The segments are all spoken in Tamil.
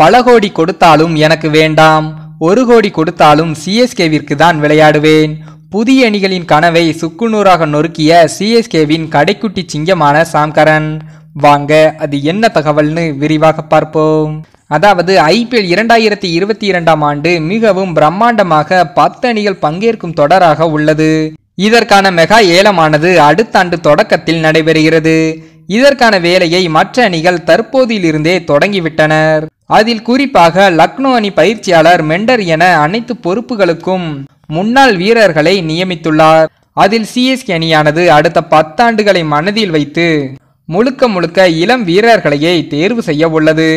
பல கோடி கொடுத்தாலும் எனக்கு வேண்டாம் ஒரு கோடி கொடுத்தாலும் சிஎஸ்கேவிற்கு தான் விளையாடுவேன் புதிய அணிகளின் கனவை சுக்குநூறாக நொறுக்கிய சிஎஸ்கேவின் கடைக்குட்டி சிங்கமான சாம்கரன் வாங்க அது என்ன தகவல்னு விரிவாக பார்ப்போம் அதாவது ஐபிஎல் இரண்டாயிரத்தி இருபத்தி இரண்டாம் ஆண்டு மிகவும் பிரம்மாண்டமாக பத்து அணிகள் பங்கேற்கும் தொடராக உள்ளது இதற்கான மெகா ஏலமானது அடுத்த ஆண்டு தொடக்கத்தில் நடைபெறுகிறது இதற்கான வேலையை மற்ற அணிகள் தற்போதிலிருந்தே தொடங்கிவிட்டனர் அதில் குறிப்பாக லக்னோ அணி பயிற்சியாளர் மெண்டர் என அனைத்து பொறுப்புகளுக்கும் முன்னாள் வீரர்களை நியமித்துள்ளார் அதில் சிஎஸ்கே அணியானது அடுத்த பத்தாண்டுகளை மனதில் வைத்து முழுக்க முழுக்க இளம் வீரர்களையே தேர்வு செய்ய உள்ளது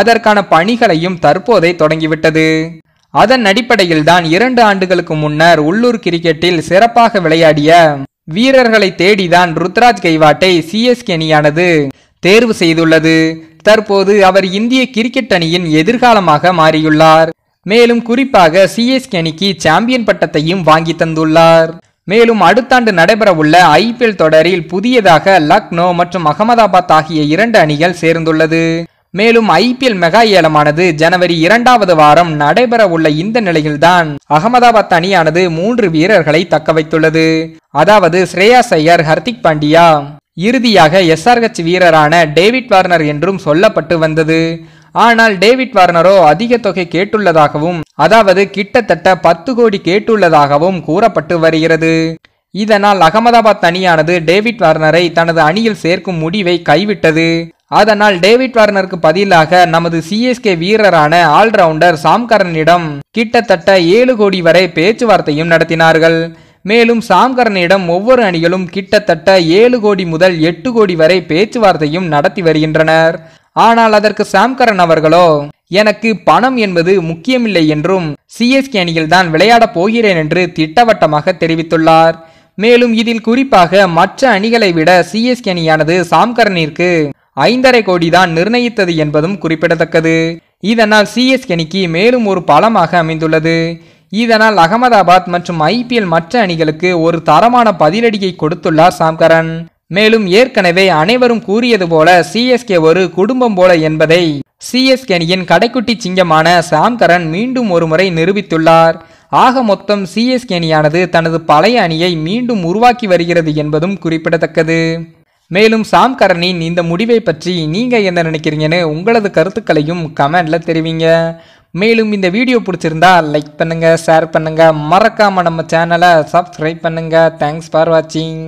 அதற்கான பணிகளையும் தற்போதை தொடங்கிவிட்டது அதன் அடிப்படையில் தான் இரண்டு ஆண்டுகளுக்கு முன்னர் உள்ளூர் கிரிக்கெட்டில் சிறப்பாக விளையாடிய வீரர்களை தேடிதான் ருத்ராஜ் கைவாட்டை சிஎஸ்கே அணியானது தேர்வு செய்துள்ளது தற்போது அவர் இந்திய கிரிக்கெட் அணியின் எதிர்காலமாக மாறியுள்ளார் மேலும் குறிப்பாக சிஎஸ்கே அணிக்கு சாம்பியன் பட்டத்தையும் வாங்கி தந்துள்ளார் மேலும் அடுத்த ஆண்டு நடைபெறவுள்ள ஐபிஎல் தொடரில் புதியதாக லக்னோ மற்றும் அகமதாபாத் ஆகிய இரண்டு அணிகள் சேர்ந்துள்ளது மேலும் ஐபிஎல் மெகா ஏலமானது ஜனவரி இரண்டாவது வாரம் நடைபெற உள்ள இந்த நிலையில்தான் அகமதாபாத் அணியானது மூன்று வீரர்களை தக்க வைத்துள்ளது அதாவது ஸ்ரேயா ஐயர் ஹர்திக் பாண்டியா இறுதியாக எஸ்ஆர்ஹெச் வீரரான டேவிட் வார்னர் என்றும் சொல்லப்பட்டு வந்தது ஆனால் டேவிட் வார்னரோ அதிக தொகை கேட்டுள்ளதாகவும் அதாவது கிட்டத்தட்ட பத்து கோடி கேட்டுள்ளதாகவும் கூறப்பட்டு வருகிறது இதனால் அகமதாபாத் அணியானது டேவிட் வார்னரை தனது அணியில் சேர்க்கும் முடிவை கைவிட்டது அதனால் டேவிட் வார்னருக்கு பதிலாக நமது சிஎஸ்கே வீரரான ஆல்ரவுண்டர் சாம்கரனிடம் கிட்டத்தட்ட ஏழு கோடி வரை பேச்சுவார்த்தையும் நடத்தினார்கள் மேலும் சாம்கரனிடம் ஒவ்வொரு அணிகளும் கிட்டத்தட்ட ஏழு கோடி முதல் எட்டு கோடி வரை பேச்சுவார்த்தையும் நடத்தி வருகின்றனர் ஆனால் அதற்கு சாம்கரன் அவர்களோ எனக்கு பணம் என்பது முக்கியமில்லை என்றும் சிஎஸ்கே அணியில்தான் விளையாடப் போகிறேன் என்று திட்டவட்டமாக தெரிவித்துள்ளார் மேலும் இதில் குறிப்பாக மற்ற அணிகளை விட சிஎஸ்கே அணியானது சாம்கரனிற்கு ஐந்தரை கோடி தான் நிர்ணயித்தது என்பதும் குறிப்பிடத்தக்கது இதனால் சிஎஸ்கே அணிக்கு மேலும் ஒரு பலமாக அமைந்துள்ளது இதனால் அகமதாபாத் மற்றும் ஐபிஎல் மற்ற அணிகளுக்கு ஒரு தரமான பதிலடியை கொடுத்துள்ளார் சாம்கரன் மேலும் ஏற்கனவே அனைவரும் கூறியது போல சிஎஸ்கே ஒரு குடும்பம் போல என்பதை சிஎஸ்கே அணியின் கடைக்குட்டி சிங்கமான சாம்கரன் மீண்டும் ஒருமுறை நிரூபித்துள்ளார் ஆக மொத்தம் சிஎஸ்கே அணியானது தனது பழைய அணியை மீண்டும் உருவாக்கி வருகிறது என்பதும் குறிப்பிடத்தக்கது மேலும் சாம் கரணின் இந்த முடிவை பற்றி நீங்கள் என்ன நினைக்கிறீங்கன்னு உங்களது கருத்துக்களையும் கமெண்டில் தெரிவிங்க மேலும் இந்த வீடியோ பிடிச்சிருந்தா லைக் பண்ணுங்கள் ஷேர் பண்ணுங்கள் மறக்காமல் நம்ம சேனலை சப்ஸ்கிரைப் பண்ணுங்கள் தேங்க்ஸ் ஃபார் வாட்சிங்